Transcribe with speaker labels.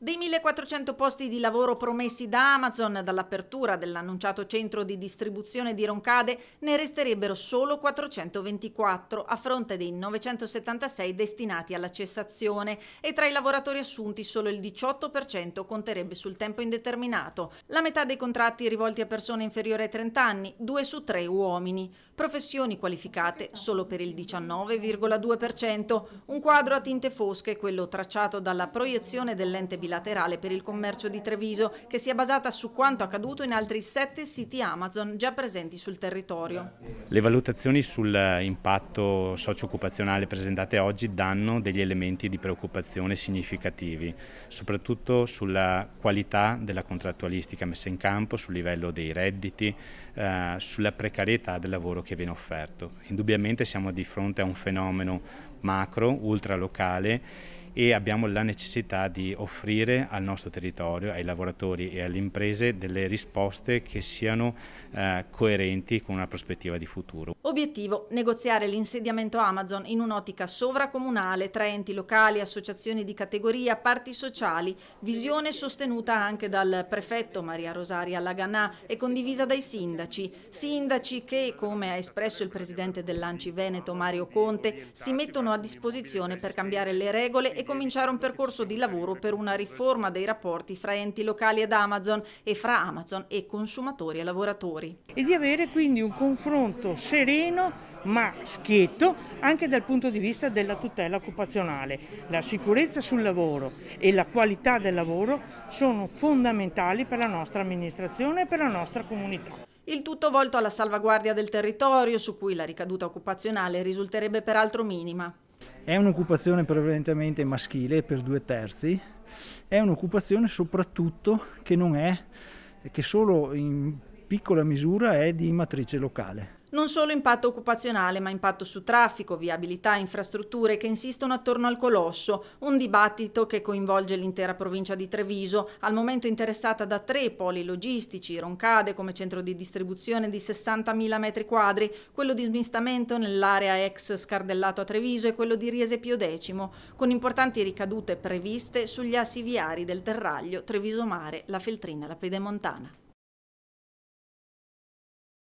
Speaker 1: Dei 1400 posti di lavoro promessi da Amazon dall'apertura dell'annunciato centro di distribuzione di Roncade ne resterebbero solo 424 a fronte dei 976 destinati alla cessazione e tra i lavoratori assunti solo il 18% conterebbe sul tempo indeterminato, la metà dei contratti rivolti a persone inferiori ai 30 anni, 2 su 3 uomini, professioni qualificate solo per il 19,2%, un quadro a tinte fosche, quello tracciato dalla proiezione dell'ente bilancio bilaterale per il commercio di Treviso, che si è basata su quanto accaduto in altri sette siti Amazon già presenti sul territorio.
Speaker 2: Le valutazioni sull'impatto eh, socio-occupazionale presentate oggi danno degli elementi di preoccupazione significativi, soprattutto sulla qualità della contrattualistica messa in campo, sul livello dei redditi, eh, sulla precarietà del lavoro che viene offerto. Indubbiamente siamo di fronte a un fenomeno macro, ultralocale, e abbiamo la necessità di offrire al nostro territorio, ai lavoratori e alle imprese delle risposte che siano eh, coerenti con una prospettiva di futuro.
Speaker 1: Obiettivo, negoziare l'insediamento Amazon in un'ottica sovracomunale tra enti locali, associazioni di categoria, parti sociali, visione sostenuta anche dal prefetto Maria Rosaria Laganà e condivisa dai sindaci, sindaci che, come ha espresso il presidente dell'Anci Veneto Mario Conte, si mettono a disposizione per cambiare le regole e cominciare un percorso di lavoro per una riforma dei rapporti fra enti locali ed Amazon e fra Amazon e consumatori e
Speaker 3: lavoratori. E di avere quindi un confronto sereno ma schietto anche dal punto di vista della tutela occupazionale. La sicurezza sul lavoro e la qualità del lavoro sono fondamentali per la nostra amministrazione e per la nostra comunità.
Speaker 1: Il tutto volto alla salvaguardia del territorio, su cui la ricaduta occupazionale risulterebbe peraltro minima.
Speaker 4: È un'occupazione prevalentemente maschile per due terzi, è un'occupazione soprattutto che non è, che solo in piccola misura è di matrice locale.
Speaker 1: Non solo impatto occupazionale, ma impatto su traffico, viabilità, e infrastrutture che insistono attorno al colosso. Un dibattito che coinvolge l'intera provincia di Treviso, al momento interessata da tre poli logistici, Roncade come centro di distribuzione di 60.000 m2, quello di smistamento nell'area ex scardellato a Treviso e quello di Riese Pio X, con importanti ricadute previste sugli assi
Speaker 3: viari del Terraglio, Treviso Mare, la Feltrina e la Piedemontana.